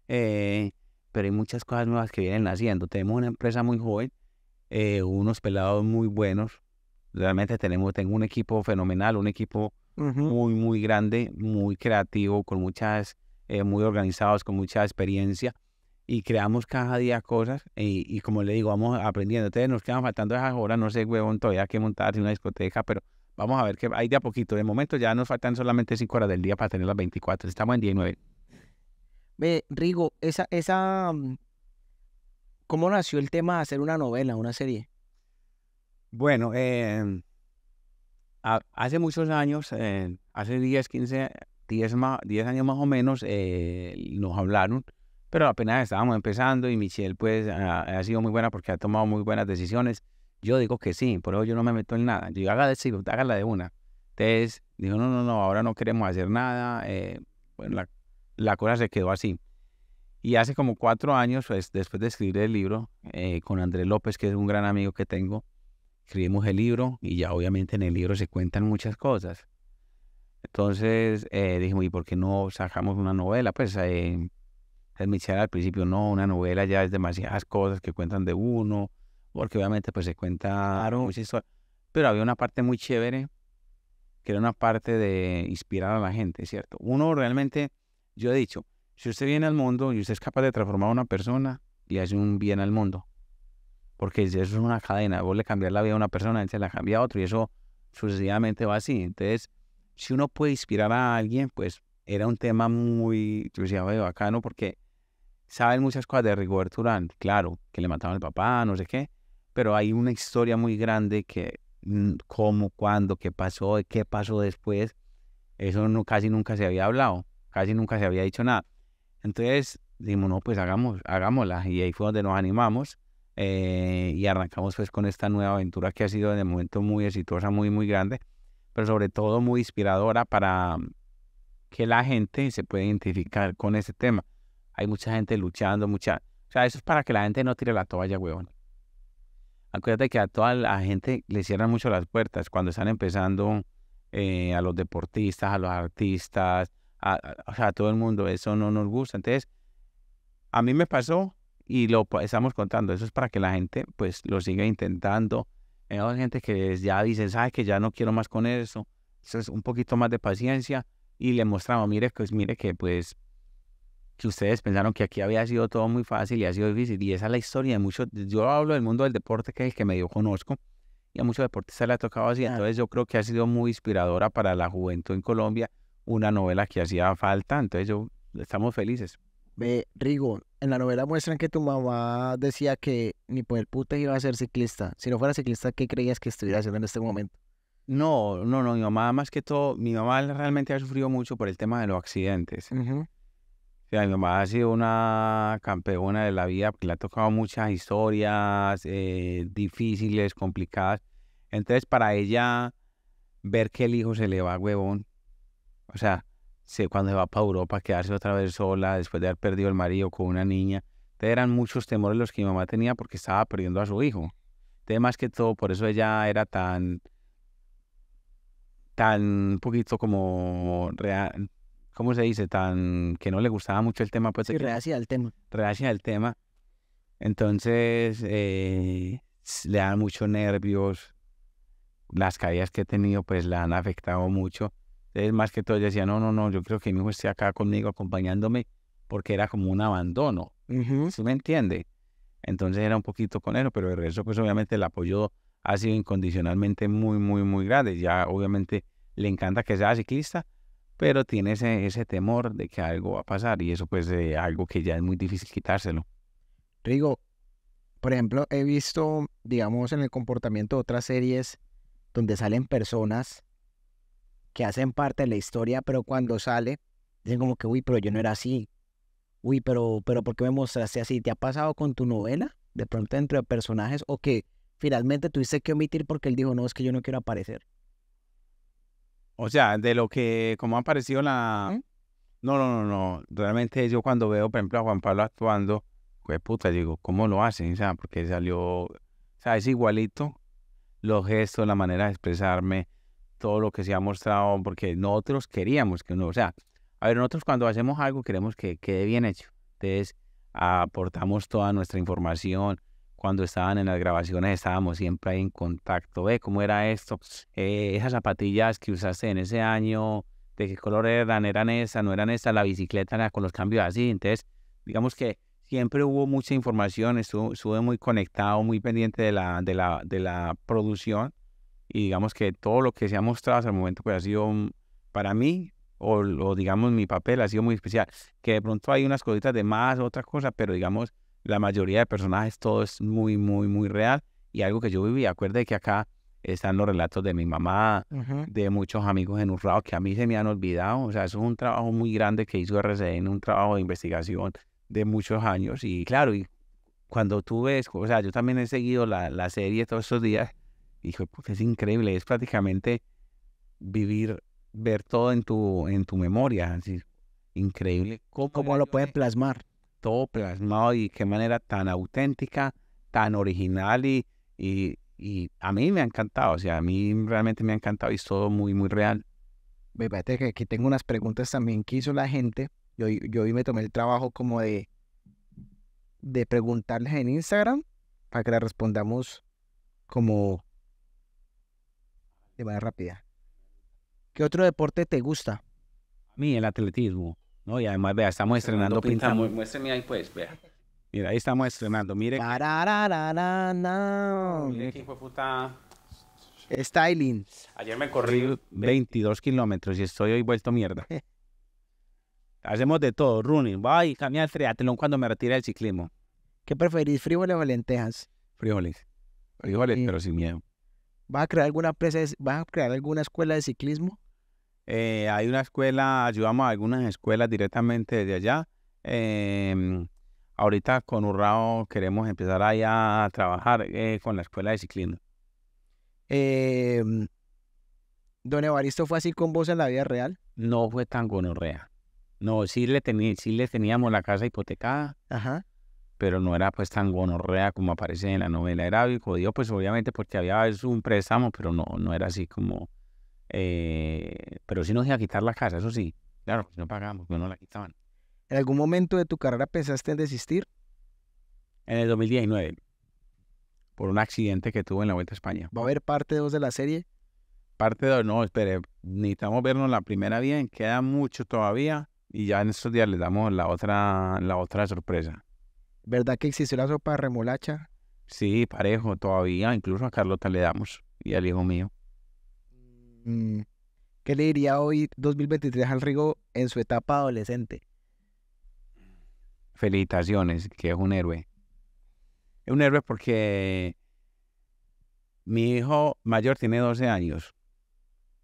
eh, pero hay muchas cosas nuevas que vienen naciendo. Tenemos una empresa muy joven eh, unos pelados muy buenos. Realmente tenemos, tengo un equipo fenomenal, un equipo muy, muy grande, muy creativo, con muchas, eh, muy organizados, con mucha experiencia. Y creamos cada día cosas eh, y, como le digo, vamos aprendiendo. Entonces nos quedan faltando esas horas, no sé, huevón, todavía hay que montarse una discoteca, pero vamos a ver que hay de a poquito. De momento ya nos faltan solamente cinco horas del día para tener las 24. Estamos en 19. Ve, Rigo, esa, esa, mm, ¿Cómo nació el tema de hacer una novela, una serie? Bueno, em, hace muchos años, em, hace 10, 15, 10, más, años más o menos, eh, nos hablaron, pero apenas estábamos empezando y Michelle pues ha, sido muy buena porque ha tomado muy buenas decisiones. Yo digo que sí, por eso yo no me meto en nada. Yo digo, sí, hágala de una. Entonces, dijo, no, no, no, ahora no queremos hacer nada. Eh, bueno, la cosa se quedó así. Y hace como cuatro años, pues, después de escribir el libro, eh, con Andrés López, que es un gran amigo que tengo, escribimos el libro y ya obviamente en el libro se cuentan muchas cosas. Entonces eh, dijimos, ¿y por qué no sacamos una novela? Pues eh, Michelle al principio, no, una novela ya es demasiadas cosas que cuentan de uno, porque obviamente pues se cuenta claro. Pero había una parte muy chévere, que era una parte de inspirar a la gente, ¿cierto? Uno realmente, yo he dicho, si usted viene al mundo y usted es capaz de transformar a una persona, y hace un bien al mundo. Porque eso es una cadena. Vos le cambias la vida a una persona, él se la cambia a otro y eso sucesivamente va así. Entonces, si uno puede inspirar a alguien, pues era un tema muy, yo decía, bacano porque saben muchas cosas de Rigoberto Urán. Claro, que le mataron al papá, no sé qué. Pero hay una historia muy grande que mm, cómo, cuándo, qué pasó, qué pasó después. Eso no, casi nunca se había hablado, casi nunca se había dicho nada. Entonces dijimos, no, pues hagamos, hagámosla. Y ahí fue donde nos animamos eh, y arrancamos pues con esta nueva aventura que ha sido de momento muy exitosa, muy, muy grande, pero sobre todo muy inspiradora para que la gente se pueda identificar con ese tema. Hay mucha gente luchando, mucha... O sea, eso es para que la gente no tire la toalla, huevón. Acuérdate que a toda la gente le cierran mucho las puertas cuando están empezando eh, a los deportistas, a los artistas, a, todo el mundo, eso no nos gusta. Entonces, a mí me pasó y lo estamos contando, eso es para que la gente pues lo siga intentando. Hay gente que ya dice, sabes que ya no quiero más con eso, eso es un poquito más de paciencia y le mostramos, mire, pues, mire que pues que ustedes pensaron que aquí había sido todo muy fácil y ha sido difícil. Y esa es la historia de muchos. Yo hablo del mundo del deporte, que es el que medio conozco, y a muchos deportistas le ha tocado así. Entonces, yo creo que ha sido muy inspiradora para la juventud en Colombia una novela que hacía falta, entonces yo estamos felices. Ve, Rigo, en la novela muestran que tu mamá decía que ni por el puta iba a ser ciclista. Si no fuera ciclista, ¿qué creías que estuviera haciendo en este momento? No, no, no, mi mamá más que todo, mi mamá realmente ha sufrido mucho por el tema de los accidentes. sea, mi mamá ha sido una campeona de la vida, porque le ha tocado muchas historias eh, difíciles, complicadas. Entonces, para ella, ver que el hijo se le va a huevón, o sea, sé cuando se va para Europa, a quedarse otra vez sola después de haber perdido el marido con una niña. eran muchos temores los que mi mamá tenía porque estaba perdiendo a su hijo. Entonces, más que todo, por eso ella era tan, tan un poquito como real, ¿cómo se dice? Tan que no le gustaba mucho el tema. Pues, reacia al tema. Reacia al tema. Entonces, eh, le dan muchos nervios. Las caídas que he tenido, pues la han afectado mucho. Entonces, más que todo, yo decía, no, no, no, yo creo que mi hijo esté acá conmigo, acompañándome, porque era como un abandono. ¿Sí me entiende? Entonces era un poquito con eso, pero de resto, pues obviamente el apoyo ha sido incondicionalmente muy, muy, muy grande. Ya obviamente le encanta que sea ciclista, pero tiene ese, temor de que algo va a pasar y eso pues es eh, algo que ya es muy difícil quitárselo. Rigo, por ejemplo, he visto, digamos, en el comportamiento de otras series donde salen personas que hacen parte de la historia, pero cuando sale, dicen como que, uy, pero yo no era así. Uy, pero, pero ¿por qué me mostraste así? ¿Te ha pasado con tu novela? De pronto dentro de personajes o que finalmente tuviste que omitir porque él dijo, no, es que yo no quiero aparecer. O sea, de lo que, como ha aparecido la... ¿Mm? No, no, no, no. Realmente yo cuando veo, por ejemplo, a Juan Pablo actuando, pues puta, digo, ¿cómo lo hacen? O sea, porque salió, o sea, es igualito los gestos, la manera de expresarme, todo lo que se ha mostrado, porque nosotros queríamos que uno, o sea, a ver, nosotros cuando hacemos algo queremos que quede bien hecho. Entonces, aportamos toda nuestra información. Cuando estaban en las grabaciones estábamos siempre ahí en contacto. ¿Ve cómo era esto? Eh, esas zapatillas que usaste en ese año, ¿de qué color eran? ¿Eran esas? ¿No eran esas? La bicicleta era con los cambios así. Entonces, digamos que siempre hubo mucha información. Estuve, muy conectado, muy pendiente de la, de la, de la producción y digamos que todo lo que se ha mostrado hasta el momento pues ha sido para mí o, digamos mi papel ha sido muy especial que de pronto hay unas cositas de más otras cosas pero digamos la mayoría de personajes todo es muy muy muy real y algo que yo viví acuerde que acá están los relatos de mi mamá de muchos amigos en Urrao que a mí se me han olvidado o sea eso es un trabajo muy grande que hizo RCN un trabajo de investigación de muchos años y claro y cuando tú ves o sea yo también he seguido la, la serie todos estos días hijo, pues es increíble, es prácticamente vivir, ver todo en tu, en tu memoria, así, increíble. ¿Cómo, lo pueden plasmar? Todo plasmado y qué manera tan auténtica, tan original y, y, a mí me ha encantado, o sea, a mí realmente me ha encantado y es todo muy, muy real. Me que aquí tengo unas preguntas también que hizo la gente. Yo, yo hoy me tomé el trabajo como de, de preguntarles en Instagram para que le respondamos como de rápida. ¿Qué otro deporte te gusta? A mí el atletismo, ¿no? Y además, vea, estamos estrenando Pinta. Muéstrame ahí, pues, vea. Mira, ahí estamos estrenando, mire. no. Mire fue puta. Styling. Ayer me corrí 22 kilómetros y estoy hoy vuelto mierda. Hacemos de todo, running, cambiar el triatlón cuando me retire del ciclismo. ¿Qué preferís, frijoles o valentejas? Frijoles. Frijoles, pero sin miedo. ¿Vas a crear alguna a crear alguna escuela de ciclismo? Eh, hay una escuela, ayudamos a algunas escuelas directamente desde allá. Em, ahorita con Urrao queremos empezar allá a trabajar eh, con la escuela de ciclismo. Em, ¿Don Evaristo fue así con vos en la vida real? No fue tan gonorrea. No, sí le, sí le teníamos la casa hipotecada. Ajá pero no era pues tan gonorrea como aparece en la novela. Era jodido pues obviamente porque había un préstamo, pero no, no era así como... Eh, pero sí nos iba a quitar la casa, eso sí. Claro, pues, no pagamos, pues, no la quitaban. ¿En algún momento de tu carrera pensaste en desistir? En el 2019, por un accidente que tuve en la Vuelta a España. ¿Va a haber parte 2 de la serie? Parte 2, no, espere, necesitamos vernos la primera bien, queda mucho todavía y ya en estos días les damos la otra, la otra sorpresa. ¿Verdad que existió la sopa de remolacha? Sí, parejo, todavía. Incluso a Carlota le damos y al hijo mío. Mm, ¿Qué le diría hoy 2023 al Rigo en su etapa adolescente? Felicitaciones, que es un héroe. Es un héroe porque mi hijo mayor tiene 12 años.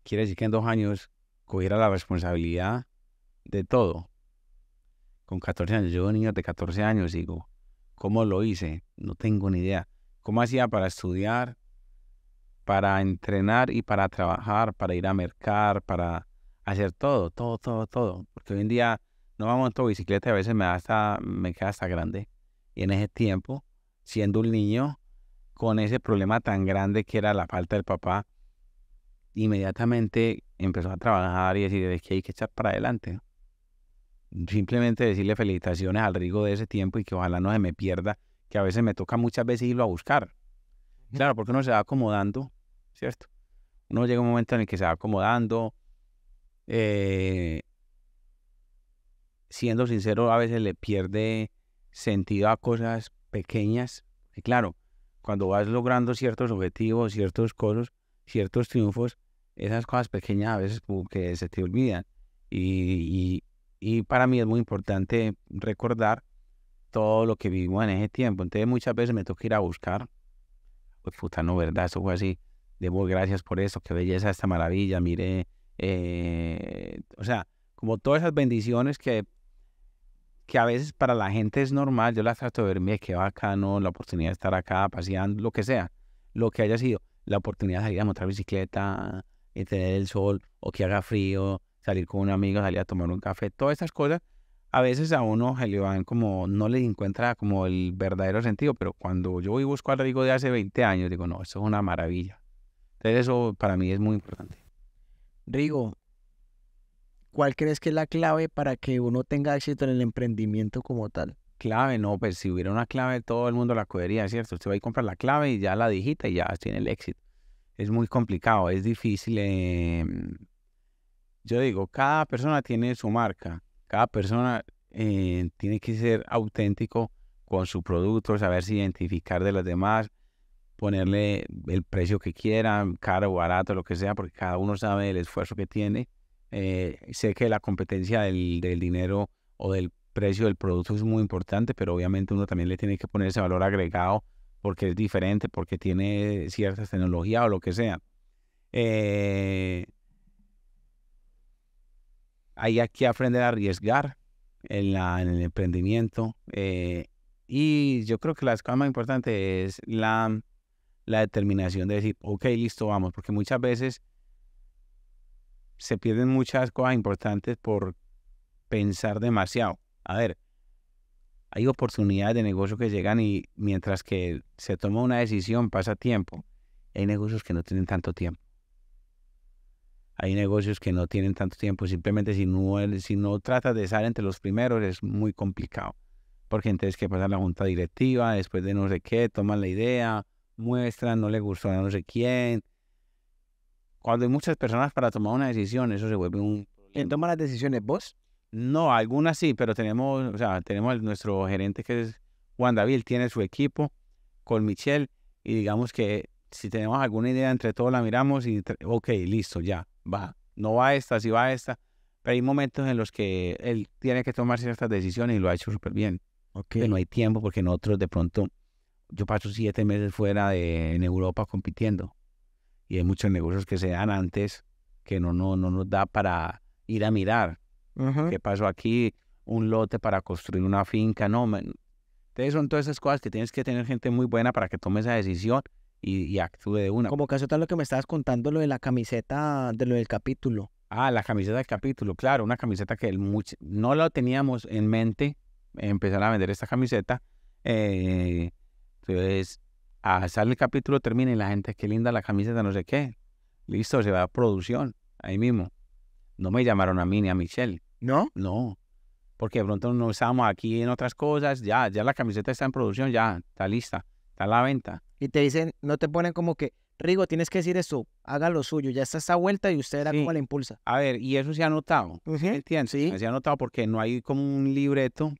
Quiere decir que en dos años cogiera la responsabilidad de todo con 14 años. Yo niño de 14 años digo, ¿cómo lo hice? No tengo ni idea. ¿Cómo hacía para estudiar, para entrenar y para trabajar, para ir a mercar, para hacer todo, todo, todo, todo? Porque hoy en día no vamos monto bicicleta y a veces me, da hasta, me queda hasta grande. Y en ese tiempo, siendo un niño, con ese problema tan grande que era la falta del papá, inmediatamente empezó a trabajar y decir, que hay que echar para adelante simplemente decirle felicitaciones al Rigo de ese tiempo y que ojalá no se me pierda, que a veces me toca muchas veces irlo a buscar. Claro, porque uno se va acomodando, ¿cierto? Uno llega un momento en el que se va acomodando. Eh, siendo sincero, a veces le pierde sentido a cosas pequeñas. Y claro, cuando vas logrando ciertos objetivos, ciertos cosas, ciertos triunfos, esas cosas pequeñas a veces que se te olvidan. y, y para mí es muy importante recordar todo lo que vivimos en ese tiempo. Entonces muchas veces me toca ir a buscar. Pues puta, no, ¿verdad? Eso fue así. Debo gracias por eso. Qué belleza esta maravilla. Mire, eh, o sea, como todas esas bendiciones que, que a veces para la gente es normal. Yo las trato de ver, mire, qué bacano, la oportunidad de estar acá paseando, lo que sea. Lo que haya sido. La oportunidad de salir a montar bicicleta, y eh, tener el sol o que haga frío salir con un amigo, salir a tomar un café, todas estas cosas, a veces a uno como, no le encuentra como el verdadero sentido, pero cuando yo voy y busco Rigo de hace 20 años, digo, no, esto es una maravilla. Entonces eso para mí es muy importante. Rigo, ¿cuál crees que es la clave para que uno tenga éxito en el emprendimiento como tal? Clave, no, pues si hubiera una clave todo el mundo la cogería, ¿cierto? Usted va a comprar la clave y ya la digita y ya tiene el éxito. Es muy complicado, es difícil. Eh, yo digo, cada persona tiene su marca, cada persona eh, tiene que ser auténtico con su producto, saberse identificar de las demás, ponerle el precio que quieran, caro, o barato, lo que sea, porque cada uno sabe el esfuerzo que tiene. Eh, sé que la competencia del, dinero o del precio del producto es muy importante, pero obviamente uno también le tiene que poner ese valor agregado porque es diferente, porque tiene ciertas tecnologías o lo que sea. Eh, hay que aprender a arriesgar en, el emprendimiento. Eh, y yo creo que la cosa más importante es la, la determinación de decir, ok, listo, vamos, porque muchas veces se pierden muchas cosas importantes por pensar demasiado. A ver, hay oportunidades de negocio que llegan y mientras que se toma una decisión pasa tiempo. Hay negocios que no tienen tanto tiempo hay negocios que no tienen tanto tiempo. Simplemente si no, si no tratas de estar entre los primeros es muy complicado. Porque entonces que pasar la junta directiva, después de no sé qué, toman la idea, muestran, no le gustó a no sé quién. Cuando hay muchas personas para tomar una decisión, eso se vuelve un... ¿Toma las decisiones vos? No, algunas sí, pero tenemos, o sea, tenemos nuestro gerente que es Juan David, tiene su equipo con Michelle y digamos que si tenemos alguna idea entre todos la miramos y, ok, listo, ya, va, no va esta, si va esta. Pero hay momentos en los que él tiene que tomar ciertas decisiones y lo ha hecho súper bien. Okay. Pero no hay tiempo porque nosotros de pronto, yo paso siete meses fuera de, en Europa compitiendo y hay muchos negocios que se dan antes que no, no, no nos da para ir a mirar. ¿Qué pasó aquí? Un lote para construir una finca, no. Entonces son todas esas cosas que tienes que tener gente muy buena para que tome esa decisión y, actúe de una. Como caso tal lo que me estabas contando, lo de la camiseta, de lo del capítulo. Ah, la camiseta del capítulo, claro, una camiseta que no la teníamos en mente, empezar a vender esta camiseta. Eh, entonces, a ah, salir el capítulo, termina y la gente, qué linda la camiseta, no sé qué. Listo, se va a producción, ahí mismo. No me llamaron a mí ni a Michelle. ¿No? No. Porque de pronto no estábamos aquí en otras cosas, ya, ya la camiseta está en producción, ya, está lista. Está a la venta. Y te dicen, no te ponen como que, Rigo, tienes que decir eso, haga lo suyo, ya está esa vuelta y usted era como la impulsa. A ver, y eso se ha notado, ¿entiendes? Se ha notado porque no hay como un libreto, o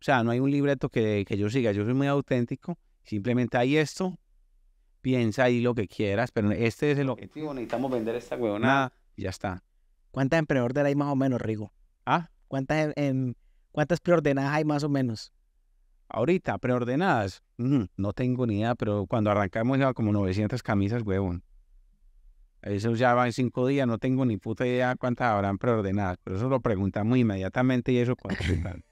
sea, no hay un libreto que, yo siga, yo soy muy auténtico, simplemente hay esto, piensa ahí lo que quieras, pero este es el objetivo, necesitamos vender esta huevonada y ya está. ¿Cuántas en hay más o menos, Rigo? ¿Ah? ¿Cuántas, en, em, en, em, ¿Cuántas preordenadas hay más o menos? ahorita, preordenadas. no tengo ni idea, pero cuando arrancamos ya como 900 camisas, huevón. Eso ya va en cinco días, no tengo ni puta idea cuántas habrán preordenadas, pero eso lo preguntamos inmediatamente y eso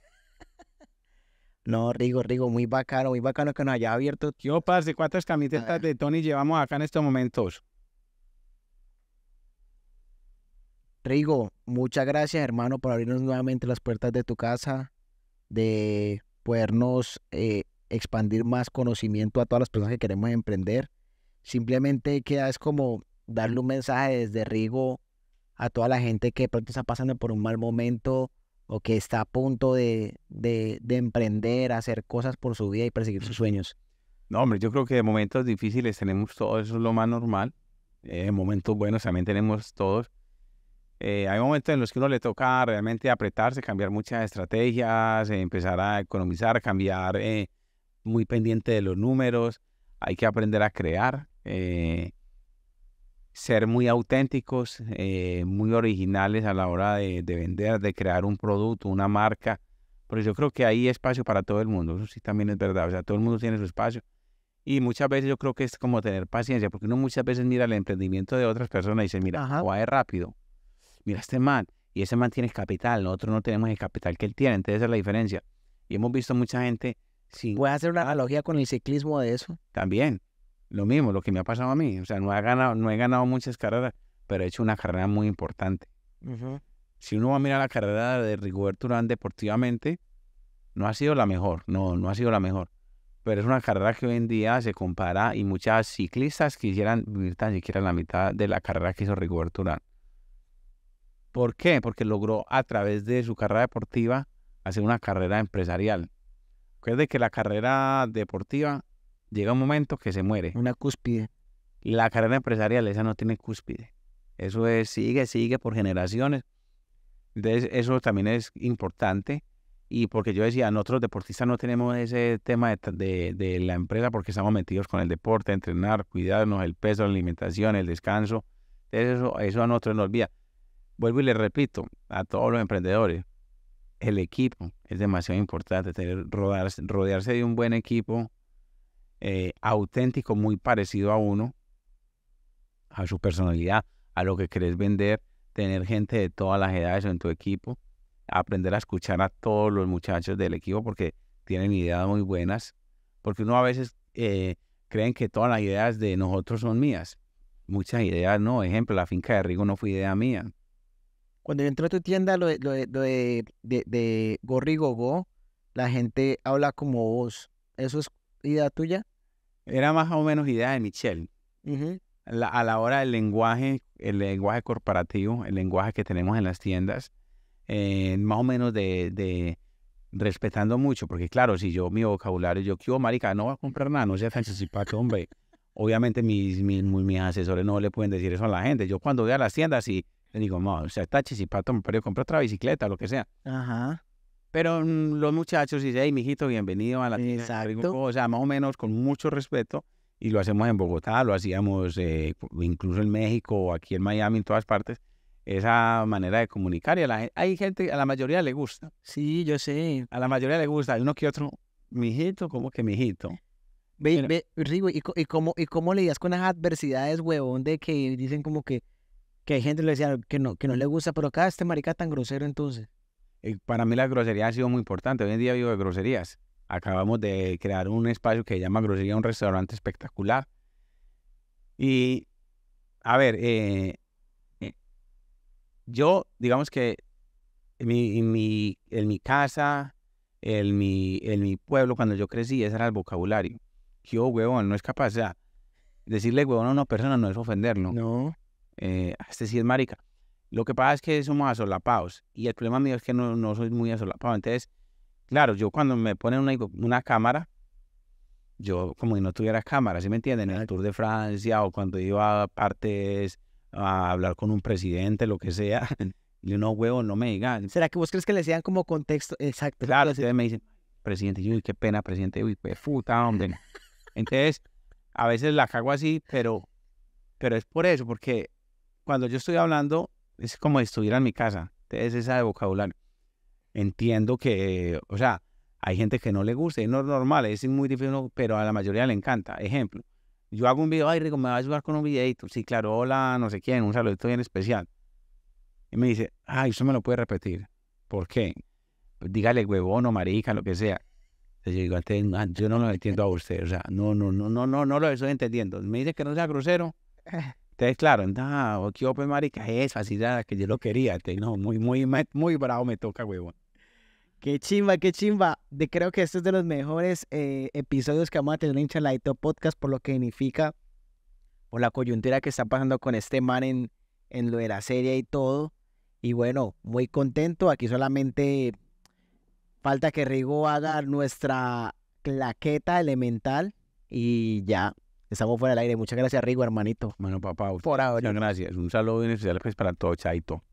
No, Rigo, Rigo, muy bacano, muy bacano que nos haya abierto. opas! ¿De ¿cuántas camisetas ah. de Tony llevamos acá en estos momentos? Rigo, muchas gracias, hermano, por abrirnos nuevamente las puertas de tu casa, de podernos eh, expandir más conocimiento a todas las personas que queremos emprender. Simplemente queda es como darle un mensaje desde Rigo a toda la gente que de pronto está pasando por un mal momento o que está a punto de, emprender, hacer cosas por su vida y perseguir sus sueños. No, hombre, yo creo que de momentos difíciles tenemos todo, eso es lo más normal. en eh, momentos buenos también tenemos todos. Eh, hay momentos en los que uno le toca realmente apretarse, cambiar muchas estrategias, empezar a economizar, cambiar eh, muy pendiente de los números. Hay que aprender a crear, eh, ser muy auténticos, muy originales a la hora de, vender, de crear un producto, una marca. Pero yo creo que hay espacio para todo el mundo. Eso sí también es verdad. O sea, todo el mundo tiene su espacio. Y muchas veces yo creo que es como tener paciencia, porque uno muchas veces mira el emprendimiento de otras personas y dice, mira, va rápido mira este man, y ese man tiene capital, nosotros no tenemos el capital que él tiene, entonces esa es la diferencia. Y hemos visto mucha gente si voy a hacer una analogía con el ciclismo de eso? También, lo mismo, lo que me ha pasado a mí, o sea, no he ganado, no he ganado muchas carreras, pero he hecho una carrera muy importante. Si uno va a mirar la carrera de Rigoberto Urán deportivamente, no ha sido la mejor, no, no ha sido la mejor. Pero es una carrera que hoy en día se compara y muchas ciclistas quisieran vivir tan siquiera la mitad de la carrera que hizo Rigoberto Urán. ¿Por qué? Porque logró a través de su carrera deportiva hacer una carrera empresarial. Recuerde que la carrera deportiva llega un momento que se muere. Una cúspide. La carrera empresarial, esa no tiene cúspide. Eso sigue, sigue por generaciones. Entonces, eso también es importante. Y porque yo decía, nosotros deportistas no tenemos ese tema de, la empresa porque estamos metidos con el deporte, entrenar, cuidarnos, el peso, la alimentación, el descanso. Entonces, eso a nosotros nos olvida vuelvo y le repito a todos los emprendedores, el equipo es demasiado importante, tener, rodearse, de un buen equipo eh, auténtico, muy parecido a uno, a su personalidad, a lo que querés vender, tener gente de todas las edades en tu equipo, aprender a escuchar a todos los muchachos del equipo porque tienen ideas muy buenas, porque uno a veces eh, creen que todas las ideas de nosotros son mías. Muchas ideas no, ejemplo, la finca de Rigo no fue idea mía, cuando yo a tu tienda, lo, de, lo de, de, Gorri Gogo, la gente habla como vos. ¿Eso es idea tuya? Era más o menos idea de Michelle. a la hora del lenguaje, el lenguaje corporativo, el lenguaje que tenemos en las tiendas, eh, más o menos de, respetando mucho, porque claro, si yo mi vocabulario, yo quiero marica, no va a comprar nada, no sea anticipado hombre. Obviamente mis, mis, mis, asesores no le pueden decir eso a la gente. Yo cuando voy a las tiendas y le digo, no, o sea, está chisipato, me parió, comprar otra bicicleta, lo que sea. Ajá. Pero mm, los muchachos dicen, hey, mijito, bienvenido a la Exacto. O sea, más o menos con mucho respeto. Y lo hacemos en Bogotá, lo hacíamos eh, incluso en México, aquí en Miami, en todas partes. Esa manera de comunicar. Y a la, hay gente, a la mayoría le gusta. Sí, yo sé. A la mayoría le gusta. Hay uno que otro, mijito, como que mijito. Ve, ¿y, cómo, ¿y cómo lidias con las adversidades, huevón, de que dicen como que que hay gente que le decía que no, que no le gusta, pero acá este maricá tan grosero entonces. para mí la grosería ha sido muy importante. Hoy en día vivo de groserías. Acabamos de crear un espacio que se llama Grosería, un restaurante espectacular. Y, a ver, eh, eh, yo, digamos que en mi, mi, casa, en mi, en mi pueblo, cuando yo crecí, ese era el vocabulario. Yo, huevón, no es capaz. O decirle huevón a una persona no es ofenderlo. No eh, este sí es marica. Lo que pasa es que somos asolapados y el problema mío es que no, no soy muy asolapado. Entonces, claro, yo cuando me ponen una, una cámara, yo como si no tuviera cámara, ¿sí me entienden? En el Tour de Francia o cuando iba a partes a hablar con un presidente, lo que sea, y uno, huevo, no me digan. ¿Será que vos crees que le sean como contexto? Exacto. Claro, si me dicen, presidente, uy, qué pena, presidente, uy, qué puta, hombre. Entonces, a veces la cago así, pero, pero es por eso, porque cuando yo estoy hablando, es como si estuviera en mi casa. Entonces, esa de vocabulario. Entiendo que, o sea, hay gente que no le gusta, es normal, es muy difícil, pero a la mayoría le encanta. Ejemplo, yo hago un video, ay, Rico, ¿me va a ayudar con un videito? Sí, claro, hola, no sé quién, un saludito bien especial. Y me dice, ay, eso me lo puede repetir. ¿Por qué? dígale huevón o marica, lo que sea. yo digo, antes, yo no lo entiendo a usted, o sea, no, no, no, no, no, no lo estoy entendiendo. Me dice que no sea grosero, Entonces, claro, no, ¿qué open marica es facilidad que yo lo quería. no, muy, muy, muy bravo me toca, huevón. Qué chimba, qué chimba. De, creo que este es de los mejores eh, episodios que vamos a tener en Podcast por lo que significa, por la coyuntura que está pasando con este man en, en lo de la serie y todo. Y bueno, muy contento. Aquí solamente falta que Rigo haga nuestra claqueta elemental y ya. Estamos fuera del aire. Muchas gracias, Rigo, hermanito. Bueno, papá. Por ahora. Muchas gracias. Un saludo bien especial pues, para todo Chaito.